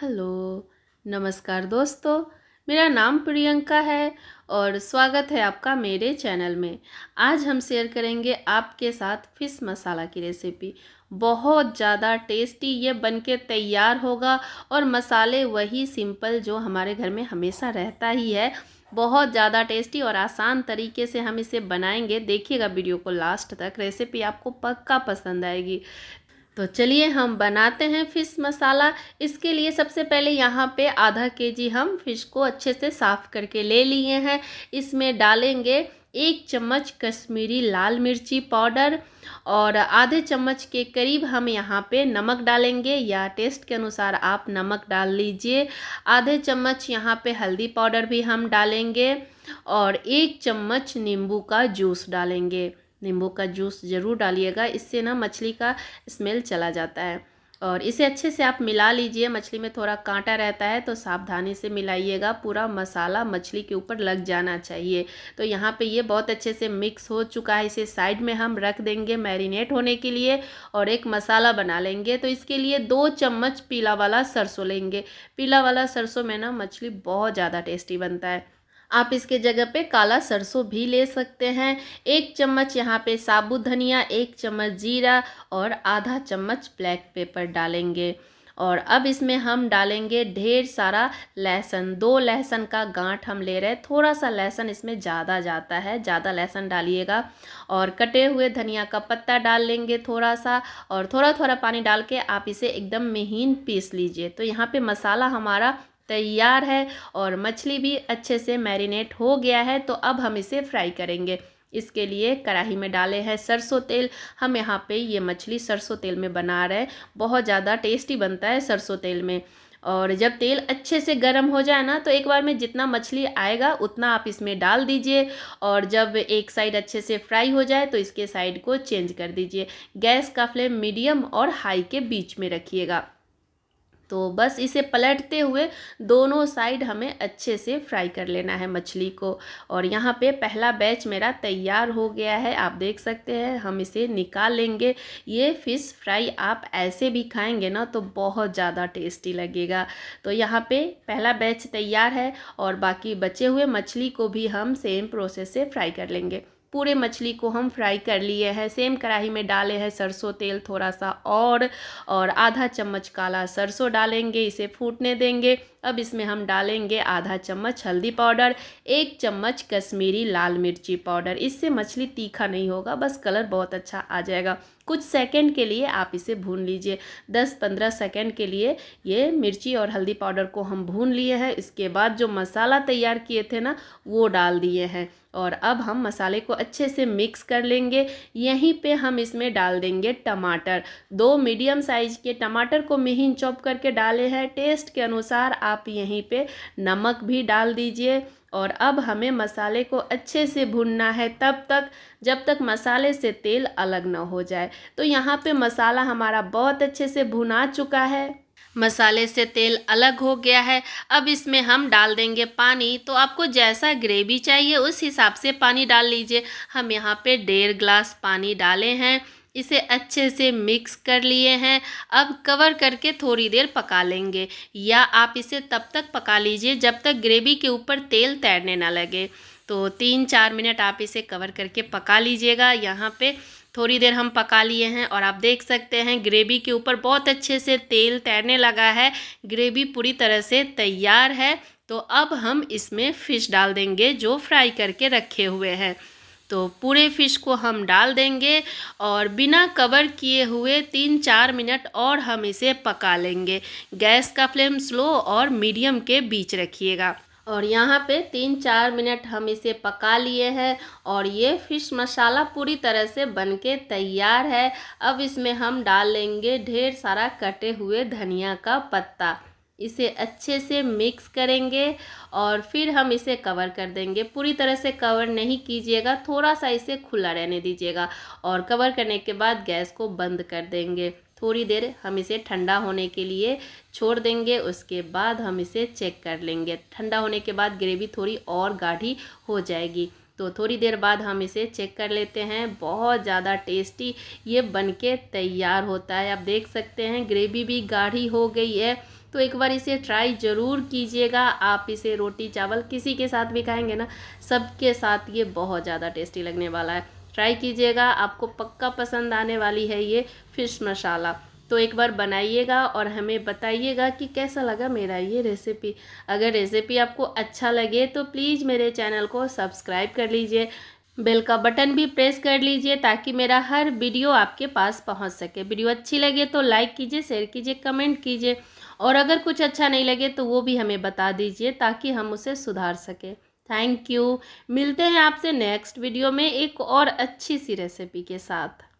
hello नमस्कार दोस्तों मेरा नाम प्रियंका है और स्वागत है आपका मेरे चैनल में आज हम शेयर करेंगे आपके साथ फ़िश मसाला की रेसिपी बहुत ज़्यादा टेस्टी ये बनके तैयार होगा और मसाले वही सिंपल जो हमारे घर में हमेशा रहता ही है बहुत ज़्यादा टेस्टी और आसान तरीके से हम इसे बनाएंगे देखिएगा वीडियो को लास्ट तक रेसिपी आपको पक्का पसंद आएगी तो चलिए हम बनाते हैं फ़िश मसाला इसके लिए सबसे पहले यहाँ पे आधा के जी हम फ़िश को अच्छे से साफ़ करके ले लिए हैं इसमें डालेंगे एक चम्मच कश्मीरी लाल मिर्ची पाउडर और आधे चम्मच के करीब हम यहाँ पे नमक डालेंगे या टेस्ट के अनुसार आप नमक डाल लीजिए आधे चम्मच यहाँ पे हल्दी पाउडर भी हम डालेंगे और एक चम्मच नींबू का जूस डालेंगे नींबू का जूस ज़रूर डालिएगा इससे ना मछली का स्मेल चला जाता है और इसे अच्छे से आप मिला लीजिए मछली में थोड़ा कांटा रहता है तो सावधानी से मिलाइएगा पूरा मसाला मछली के ऊपर लग जाना चाहिए तो यहाँ पे ये बहुत अच्छे से मिक्स हो चुका है इसे साइड में हम रख देंगे मैरिनेट होने के लिए और एक मसाला बना लेंगे तो इसके लिए दो चम्मच पीला वाला सरसों लेंगे पीला वाला सरसों में ना मछली बहुत ज़्यादा टेस्टी बनता है आप इसके जगह पे काला सरसों भी ले सकते हैं एक चम्मच यहाँ पे साबुत धनिया एक चम्मच जीरा और आधा चम्मच ब्लैक पेपर डालेंगे और अब इसमें हम डालेंगे ढेर सारा लहसन दो लहसन का गांठ हम ले रहे हैं थोड़ा सा लहसन इसमें ज़्यादा जाता है ज़्यादा लहसन डालिएगा और कटे हुए धनिया का पत्ता डाल लेंगे थोड़ा सा और थोड़ा थोड़ा पानी डाल के आप इसे एकदम महीन पीस लीजिए तो यहाँ पे मसाला हमारा तैयार है और मछली भी अच्छे से मैरिनेट हो गया है तो अब हम इसे फ्राई करेंगे इसके लिए कढ़ाई में डाले हैं सरसों तेल हम यहाँ पे ये मछली सरसों तेल में बना रहे हैं बहुत ज़्यादा टेस्टी बनता है सरसों तेल में और जब तेल अच्छे से गर्म हो जाए ना तो एक बार में जितना मछली आएगा उतना आप इसमें डाल दीजिए और जब एक साइड अच्छे से फ्राई हो जाए तो इसके साइड को चेंज कर दीजिए गैस का फ्लेम मीडियम और हाई के बीच में रखिएगा तो बस इसे पलटते हुए दोनों साइड हमें अच्छे से फ्राई कर लेना है मछली को और यहाँ पे पहला बैच मेरा तैयार हो गया है आप देख सकते हैं हम इसे निकाल लेंगे ये फ़िश फ्राई आप ऐसे भी खाएंगे ना तो बहुत ज़्यादा टेस्टी लगेगा तो यहाँ पे पहला बैच तैयार है और बाकी बचे हुए मछली को भी हम सेम प्रोसेस से फ्राई कर लेंगे पूरे मछली को हम फ्राई कर लिए हैं सेम कढ़ाई में डाले हैं सरसों तेल थोड़ा सा और और आधा चम्मच काला सरसों डालेंगे इसे फूटने देंगे अब इसमें हम डालेंगे आधा चम्मच हल्दी पाउडर एक चम्मच कश्मीरी लाल मिर्ची पाउडर इससे मछली तीखा नहीं होगा बस कलर बहुत अच्छा आ जाएगा कुछ सेकंड के लिए आप इसे भून लीजिए 10-15 सेकंड के लिए ये मिर्ची और हल्दी पाउडर को हम भून लिए हैं इसके बाद जो मसाला तैयार किए थे ना वो डाल दिए हैं और अब हम मसाले को अच्छे से मिक्स कर लेंगे यहीं पे हम इसमें डाल देंगे टमाटर दो मीडियम साइज के टमाटर को महीन चॉप करके डाले हैं टेस्ट के अनुसार आप आप यहीं पे नमक भी डाल दीजिए और अब हमें मसाले को अच्छे से भूनना है तब तक जब तक मसाले से तेल अलग ना हो जाए तो यहाँ पे मसाला हमारा बहुत अच्छे से भुना चुका है मसाले से तेल अलग हो गया है अब इसमें हम डाल देंगे पानी तो आपको जैसा ग्रेवी चाहिए उस हिसाब से पानी डाल लीजिए हम यहाँ पे डेढ़ ग्लास पानी डाले हैं इसे अच्छे से मिक्स कर लिए हैं अब कवर करके थोड़ी देर पका लेंगे या आप इसे तब तक पका लीजिए जब तक ग्रेवी के ऊपर तेल तैरने ना लगे तो तीन चार मिनट आप इसे कवर करके पका लीजिएगा यहाँ पे थोड़ी देर हम पका लिए हैं और आप देख सकते हैं ग्रेवी के ऊपर बहुत अच्छे से तेल तैरने लगा है ग्रेवी पूरी तरह से तैयार है तो अब हम इसमें फ़िश डाल देंगे जो फ्राई करके रखे हुए हैं तो पूरे फिश को हम डाल देंगे और बिना कवर किए हुए तीन चार मिनट और हम इसे पका लेंगे गैस का फ्लेम स्लो और मीडियम के बीच रखिएगा और यहाँ पे तीन चार मिनट हम इसे पका लिए हैं और ये फिश मसाला पूरी तरह से बन के तैयार है अब इसमें हम डाल लेंगे ढेर सारा कटे हुए धनिया का पत्ता इसे अच्छे से मिक्स करेंगे और फिर हम इसे कवर कर देंगे पूरी तरह से कवर नहीं कीजिएगा थोड़ा सा इसे खुला रहने दीजिएगा और कवर करने के बाद गैस को बंद कर देंगे थोड़ी देर हम इसे ठंडा होने के लिए छोड़ देंगे उसके बाद हम इसे चेक कर लेंगे ठंडा होने के बाद ग्रेवी थोड़ी और गाढ़ी हो जाएगी तो थोड़ी देर बाद हम इसे चेक कर लेते हैं बहुत ज़्यादा टेस्टी ये बनके तैयार होता है आप देख सकते हैं ग्रेवी भी गाढ़ी हो गई है तो एक बार इसे ट्राई ज़रूर कीजिएगा आप इसे रोटी चावल किसी के साथ भी खाएंगे ना सबके साथ ये बहुत ज़्यादा टेस्टी लगने वाला है ट्राई कीजिएगा आपको पक्का पसंद आने वाली है ये फ़िश मसाला तो एक बार बनाइएगा और हमें बताइएगा कि कैसा लगा मेरा ये रेसिपी अगर रेसिपी आपको अच्छा लगे तो प्लीज़ मेरे चैनल को सब्सक्राइब कर लीजिए बेल का बटन भी प्रेस कर लीजिए ताकि मेरा हर वीडियो आपके पास पहुंच सके वीडियो अच्छी लगे तो लाइक कीजिए शेयर कीजिए कमेंट कीजिए और अगर कुछ अच्छा नहीं लगे तो वो भी हमें बता दीजिए ताकि हम उसे सुधार सकें थैंक यू मिलते हैं आपसे नेक्स्ट वीडियो में एक और अच्छी सी रेसिपी के साथ